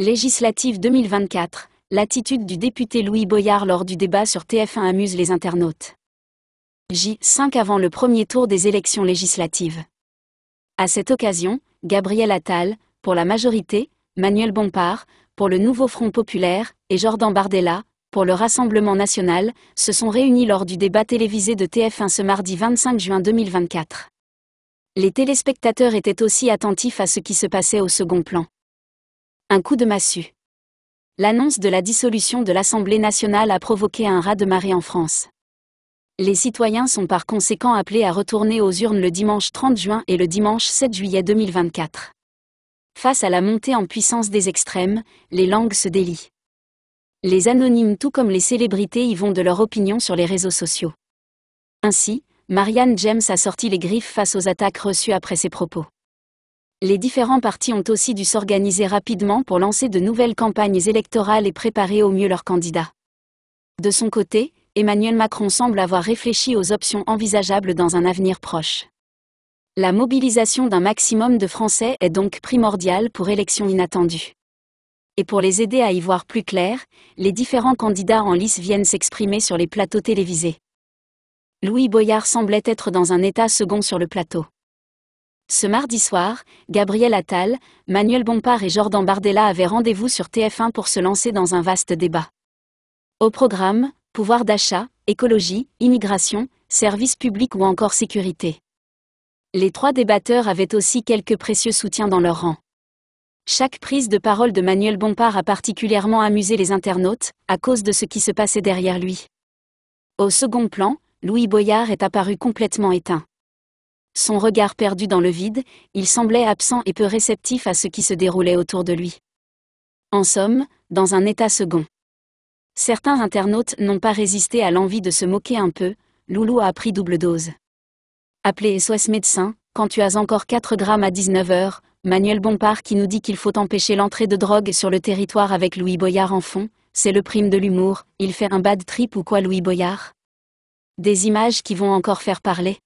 Législative 2024, l'attitude du député Louis Boyard lors du débat sur TF1 amuse les internautes. J5 avant le premier tour des élections législatives. À cette occasion, Gabriel Attal, pour la majorité, Manuel Bompard, pour le Nouveau Front Populaire, et Jordan Bardella, pour le Rassemblement National, se sont réunis lors du débat télévisé de TF1 ce mardi 25 juin 2024. Les téléspectateurs étaient aussi attentifs à ce qui se passait au second plan. Un coup de massue. L'annonce de la dissolution de l'Assemblée nationale a provoqué un raz-de-marée en France. Les citoyens sont par conséquent appelés à retourner aux urnes le dimanche 30 juin et le dimanche 7 juillet 2024. Face à la montée en puissance des extrêmes, les langues se délient. Les anonymes tout comme les célébrités y vont de leur opinion sur les réseaux sociaux. Ainsi, Marianne James a sorti les griffes face aux attaques reçues après ses propos les différents partis ont aussi dû s'organiser rapidement pour lancer de nouvelles campagnes électorales et préparer au mieux leurs candidats. De son côté, Emmanuel Macron semble avoir réfléchi aux options envisageables dans un avenir proche. La mobilisation d'un maximum de Français est donc primordiale pour élections inattendues. Et pour les aider à y voir plus clair, les différents candidats en lice viennent s'exprimer sur les plateaux télévisés. Louis Boyard semblait être dans un état second sur le plateau. Ce mardi soir, Gabriel Attal, Manuel Bompard et Jordan Bardella avaient rendez-vous sur TF1 pour se lancer dans un vaste débat. Au programme, pouvoir d'achat, écologie, immigration, services publics ou encore sécurité. Les trois débatteurs avaient aussi quelques précieux soutiens dans leur rang. Chaque prise de parole de Manuel Bompard a particulièrement amusé les internautes, à cause de ce qui se passait derrière lui. Au second plan, Louis Boyard est apparu complètement éteint. Son regard perdu dans le vide, il semblait absent et peu réceptif à ce qui se déroulait autour de lui. En somme, dans un état second. Certains internautes n'ont pas résisté à l'envie de se moquer un peu, Loulou a pris double dose. Appelez SOS médecin, quand tu as encore 4 grammes à 19h, Manuel Bompard qui nous dit qu'il faut empêcher l'entrée de drogue sur le territoire avec Louis Boyard en fond, c'est le prime de l'humour, il fait un bad trip ou quoi Louis Boyard Des images qui vont encore faire parler